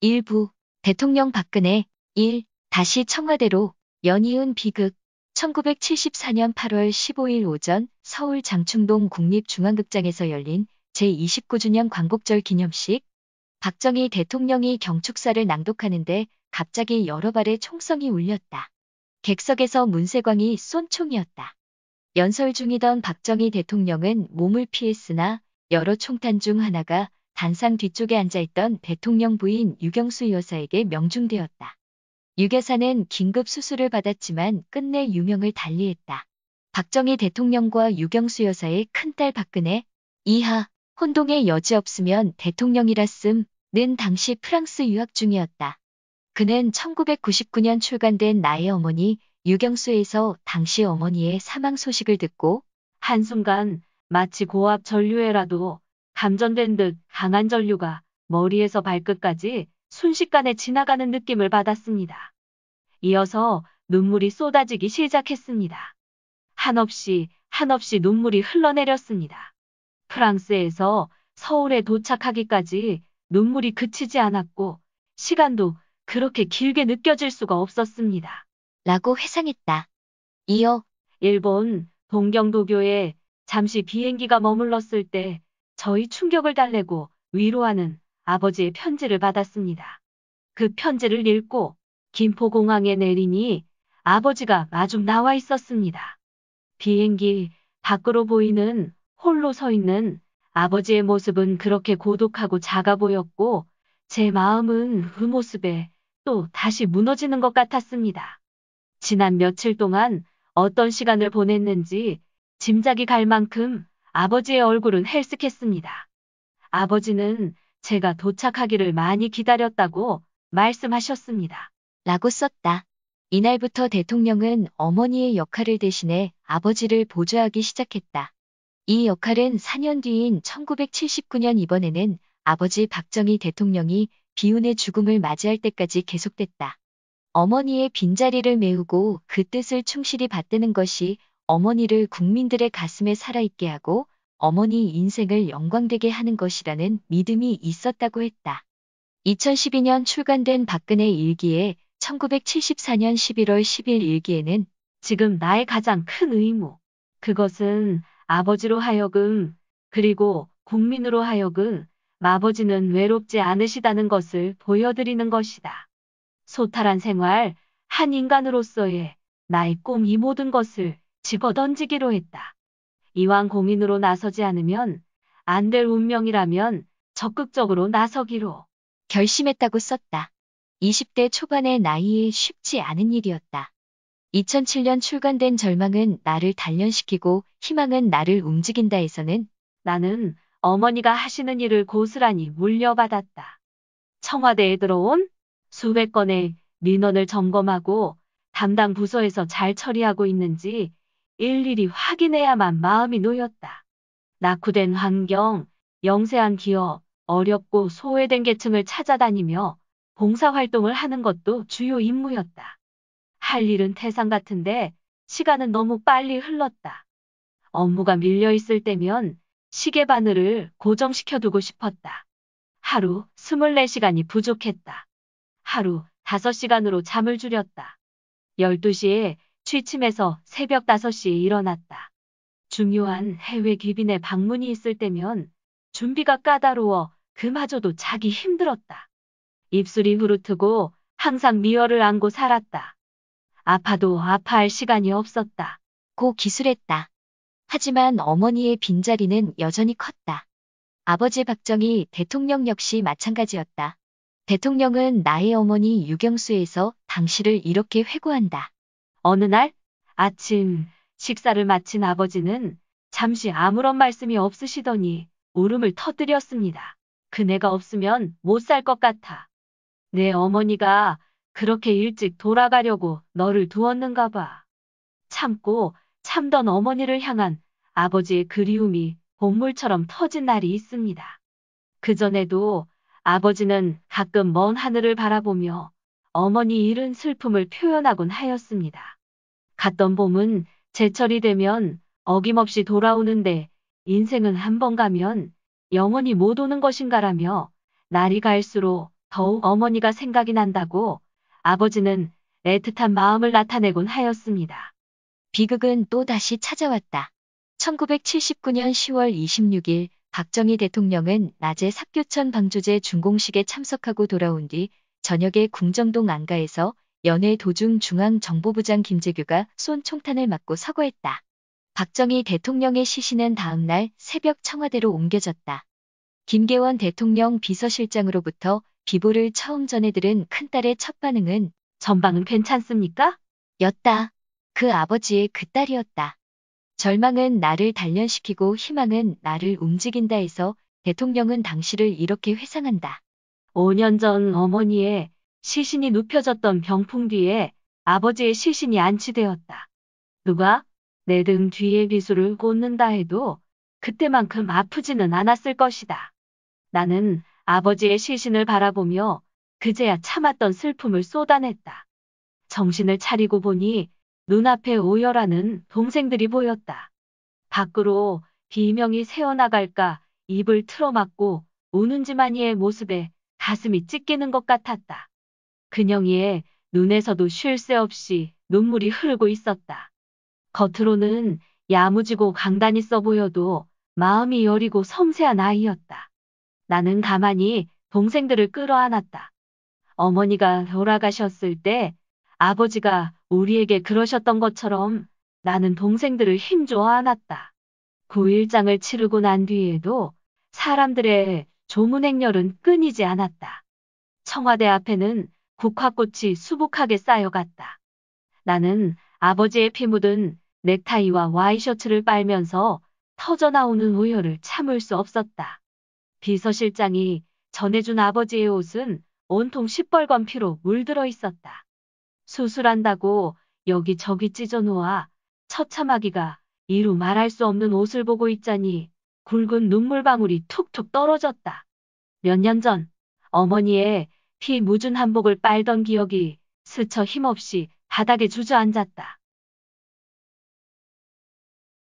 일부 대통령 박근혜 1. 다시 청와대로 연이은 비극 1974년 8월 15일 오전 서울 장충동 국립중앙극장에서 열린 제29주년 광복절 기념식 박정희 대통령이 경축사를 낭독하는데 갑자기 여러 발의 총성이 울렸다. 객석에서 문세광이 쏜 총이었다. 연설 중이던 박정희 대통령은 몸을 피했으나 여러 총탄 중 하나가 단상 뒤쪽에 앉아있던 대통령 부인 유경수 여사에게 명중되었다. 유 여사는 긴급 수술을 받았지만 끝내 유명을 달리했다. 박정희 대통령과 유경수 여사의 큰딸 박근혜, 이하, 혼동의 여지 없으면 대통령이라씀, 는 당시 프랑스 유학 중이었다. 그는 1999년 출간된 나의 어머니, 유경수에서 당시 어머니의 사망 소식을 듣고 한순간 마치 고압 전류에라도 감전된 듯 강한 전류가 머리에서 발끝까지 순식간에 지나가는 느낌을 받았습니다. 이어서 눈물이 쏟아지기 시작했습니다. 한없이 한없이 눈물이 흘러내렸습니다. 프랑스에서 서울에 도착하기까지 눈물이 그치지 않았고 시간도 그렇게 길게 느껴질 수가 없었습니다. 라고 회상했다. 이어 일본 동경도교에 잠시 비행기가 머물렀을 때 저희 충격을 달래고 위로하는 아버지의 편지를 받았습니다. 그 편지를 읽고 김포공항에 내리니 아버지가 마중 나와 있었습니다. 비행기 밖으로 보이는 홀로 서 있는 아버지의 모습은 그렇게 고독하고 작아 보였고 제 마음은 그 모습에 또 다시 무너지는 것 같았습니다. 지난 며칠 동안 어떤 시간을 보냈는지 짐작이 갈 만큼 아버지의 얼굴은 헬쓱했습니다. 아버지는 제가 도착하기를 많이 기다렸다고 말씀하셨습니다. 라고 썼다. 이날부터 대통령은 어머니의 역할을 대신해 아버지를 보조하기 시작했다. 이 역할은 4년 뒤인 1979년 이번에는 아버지 박정희 대통령이 비운의 죽음을 맞이할 때까지 계속됐다. 어머니의 빈자리를 메우고 그 뜻을 충실히 받드는 것이 어머니를 국민들의 가슴에 살아있게 하고 어머니 인생을 영광되게 하는 것이라는 믿음이 있었다고 했다. 2012년 출간된 박근혜 일기에 1974년 11월 10일 일기에는 지금 나의 가장 큰 의무, 그것은 아버지로 하여금, 그리고 국민으로 하여금, 아버지는 외롭지 않으시다는 것을 보여드리는 것이다. 소탈한 생활, 한 인간으로서의 나의 꿈 이 모든 것을 집어던지기로 했다. 이왕 공인으로 나서지 않으면 안 될 운명이라면 적극적으로 나서기로 결심했다고 썼다. 20대 초반의 나이에 쉽지 않은 일이었다. 2007년 출간된 절망은 나를 단련시키고 희망은 나를 움직인다에서는 나는 어머니가 하시는 일을 고스란히 물려받았다. 청와대에 들어온 수백 건의 민원을 점검하고 담당 부서에서 잘 처리하고 있는지 일일이 확인해야만 마음이 놓였다. 낙후된 환경, 영세한 기업, 어렵고 소외된 계층을 찾아다니며 봉사활동을 하는 것도 주요 임무였다. 할 일은 태상 같은데 시간은 너무 빨리 흘렀다. 업무가 밀려있을 때면 시계 바늘을 고정시켜두고 싶었다. 하루 24시간이 부족했다. 하루 5시간으로 잠을 줄였다. 12시에 취침해서 새벽 5시에 일어났다. 중요한 해외 귀빈의 방문이 있을 때면 준비가 까다로워 그마저도 자기 힘들었다. 입술이 후르트고 항상 미어를 안고 살았다. 아파도 아파할 시간이 없었다. 고 기술했다. 하지만 어머니의 빈자리는 여전히 컸다. 아버지 박정희 대통령 역시 마찬가지였다. 대통령은 나의 어머니 유경수에서 당시를 이렇게 회고한다. 어느 날 아침 식사를 마친 아버지는 잠시 아무런 말씀이 없으시더니 울음을 터뜨렸습니다. 그네가 없으면 못 살 것 같아. 내 어머니가 그렇게 일찍 돌아가려고 너를 두었는가 봐. 참고 참던 어머니를 향한 아버지의 그리움이 봄물처럼 터진 날이 있습니다. 그전에도 아버지는 가끔 먼 하늘을 바라보며 어머니 잃은 슬픔을 표현하곤 하였습니다. 갔던 봄은 제철이 되면 어김없이 돌아오는데 인생은 한 번 가면 영원히 못 오는 것인가라며 날이 갈수록 더욱 어머니가 생각이 난다고 아버지는 애틋한 마음을 나타내곤 하였습니다. 비극은 또다시 찾아왔다. 1979년 10월 26일 박정희 대통령은 낮에 삽교천 방조제 중공식에 참석하고 돌아온 뒤 저녁에 궁정동 안가에서 연애 도중 중앙정보부장 김재규가 쏜 총탄을 맞고 사고했다 박정희 대통령의 시신은 다음 날 새벽 청와대로 옮겨졌다. 김계원 대통령 비서실장으로부터 비보를 처음 전해들은 큰딸의 첫 반응은 전방은 괜찮습니까? 였다. 그 아버지의 그 딸이었다. 절망은 나를 단련시키고 희망은 나를 움직인다 해서 대통령은 당시를 이렇게 회상한다. 5년 전 어머니의 시신이 눕혀졌던 병풍 뒤에 아버지의 시신이 안치되었다. 누가 내 등 뒤에 비수를 꽂는다 해도 그때만큼 아프지는 않았을 것이다. 나는 아버지의 시신을 바라보며 그제야 참았던 슬픔을 쏟아냈다. 정신을 차리고 보니 눈앞에 오열하는 동생들이 보였다. 밖으로 비명이 새어나갈까 입을 틀어막고 우는 지만이의 모습에 가슴이 찢기는 것 같았다. 근영이의 눈에서도 쉴 새 없이 눈물이 흐르고 있었다. 겉으로는 야무지고 강단이 써 보여도 마음이 여리고 섬세한 아이였다. 나는 가만히 동생들을 끌어안았다. 어머니가 돌아가셨을 때 아버지가 우리에게 그러셨던 것처럼 나는 동생들을 힘줘 안았다. 9일장을 치르고 난 뒤에도 사람들의 조문 행렬은 끊이지 않았다. 청와대 앞에는 국화꽃이 수북하게 쌓여갔다. 나는 아버지의 피 묻은 넥타이와 와이셔츠를 빨면서 터져나오는 우열을 참을 수 없었다. 비서실장이 전해준 아버지의 옷은 온통 시뻘건 피로 물들어 있었다. 수술한다고 여기저기 찢어놓아 처참하기가 이루 말할 수 없는 옷을 보고 있자니 굵은 눈물방울이 툭툭 떨어졌다. 몇 년 전 어머니의 피 무준 한복을 빨던 기억이 스쳐 힘없이 바닥에 주저앉았다.